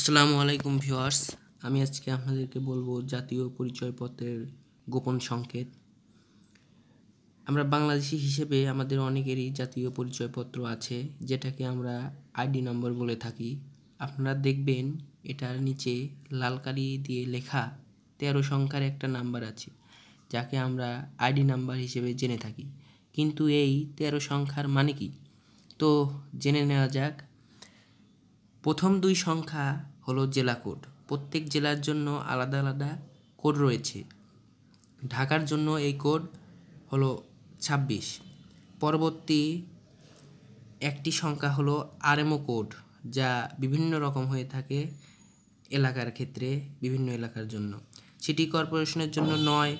আসসালামু আলাইকুম ভিউয়ার্স আমি আজকে আপনাদেরকে বলবো জাতীয় পরিচয়পত্রের গোপন সংকেত আমরা বাংলাদেশি হিসেবে আমাদের অনেকেরই জাতীয় পরিচয়পত্র আছে যেটাকে আমরা আইডি নম্বর বলে থাকি আপনারা দেখবেন এটার নিচে লাল কালি দিয়ে লেখা তেরো সংখ্যার একটা নাম্বার আছে যাকে আমরা আইডি নাম্বার হিসেবে জেনে থাকি কিন্তু এই তেরো সংখ্যার মানে কি তো জেনে নেওয়া যাক প্রথম দুই সংখ্যা হলো জেলা কোড প্রত্যেক জেলার জন্য আলাদা আলাদা কোড রয়েছে ঢাকার জন্য এই কোড হলো ছাব্বিশ পরবর্তী একটি সংখ্যা হলো আরএমও কোড যা বিভিন্ন রকম হয়ে থাকে এলাকার ক্ষেত্রে বিভিন্ন এলাকার জন্য সিটি কর্পোরেশনের জন্য নয়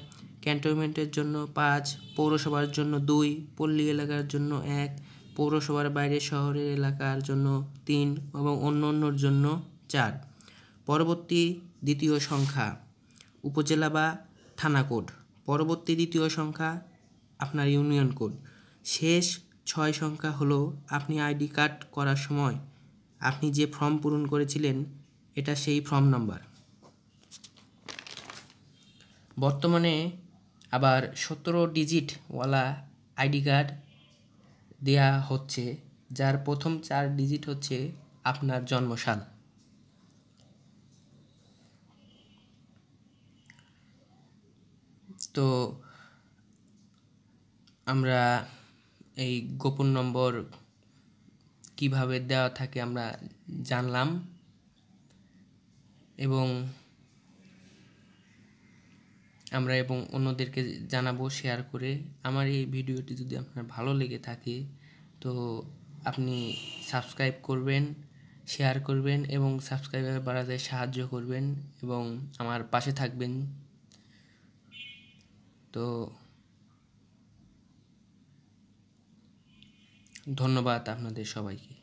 ক্যান্টনমেন্টের জন্য পাঁচ পৌরসভার জন্য দুই পল্লী এলাকার জন্য এক পৌরসভার বাইরে শহরের এলাকার জন্য তিন এবং অন্য অন্যর জন্য চার পরবর্তী দ্বিতীয় সংখ্যা উপজেলা বা থানা কোড পরবর্তী দ্বিতীয় সংখ্যা আপনার ইউনিয়ন কোড শেষ ছয় সংখ্যা হলো আপনি আইডি কার্ড করার সময় আপনি যে ফর্ম পূরণ করেছিলেন এটা সেই ফর্ম নাম্বার বর্তমানে আবার সতেরো ডিজিটওয়ালা আইডি কার্ড দেয়া হচ্ছে যার প্রথম চার ডিজিট হচ্ছে আপনার জন্মসাল তো আমরা এই গোপন নম্বর কিভাবে দেওয়া থাকে আমরা জানলাম এবং আমরা এবং অন্যদেরকে জানাবো শেয়ার করে আমার এই ভিডিওটি যদি আপনার ভালো লেগে থাকে তো আপনি সাবস্ক্রাইব করবেন শেয়ার করবেন এবং সাবস্ক্রাইবার বাড়াতে সাহায্য করবেন এবং আমার পাশে থাকবেন তো ধন্যবাদ আপনাদের সবাইকে